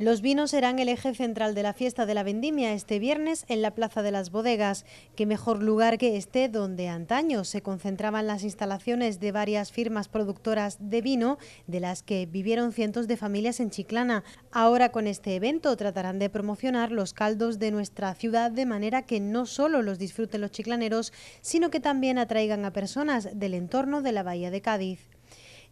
Los vinos serán el eje central de la fiesta de la vendimia este viernes en la Plaza de las Bodegas. Qué mejor lugar que este donde antaño se concentraban las instalaciones de varias firmas productoras de vino, de las que vivieron cientos de familias en Chiclana. Ahora con este evento tratarán de promocionar los caldos de nuestra ciudad de manera que no solo los disfruten los chiclaneros, sino que también atraigan a personas del entorno de la Bahía de Cádiz.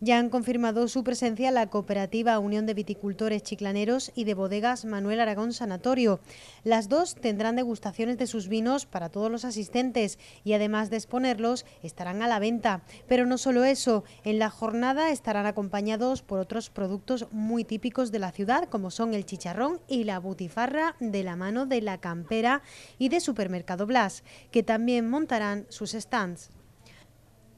Ya han confirmado su presencia la cooperativa Unión de Viticultores Chiclaneros y de Bodegas Manuel Aragón Sanatorio. Las dos tendrán degustaciones de sus vinos para todos los asistentes y además de exponerlos estarán a la venta. Pero no solo eso, en la jornada estarán acompañados por otros productos muy típicos de la ciudad como son el chicharrón y la butifarra de la mano de la campera y de Supermercado Blas, que también montarán sus stands.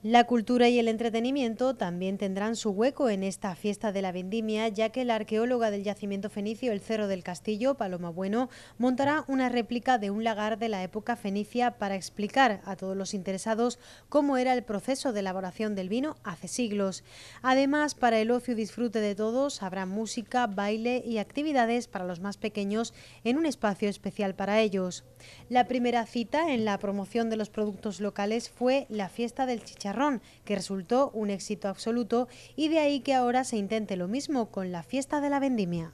La cultura y el entretenimiento también tendrán su hueco en esta fiesta de la vendimia, ya que la arqueóloga del yacimiento fenicio El Cerro del Castillo, Paloma Bueno, montará una réplica de un lagar de la época fenicia para explicar a todos los interesados cómo era el proceso de elaboración del vino hace siglos. Además, para el ocio y disfrute de todos, habrá música, baile y actividades para los más pequeños en un espacio especial para ellos. La primera cita en la promoción de los productos locales fue la fiesta del chicharrón que resultó un éxito absoluto y de ahí que ahora se intente lo mismo con la fiesta de la vendimia.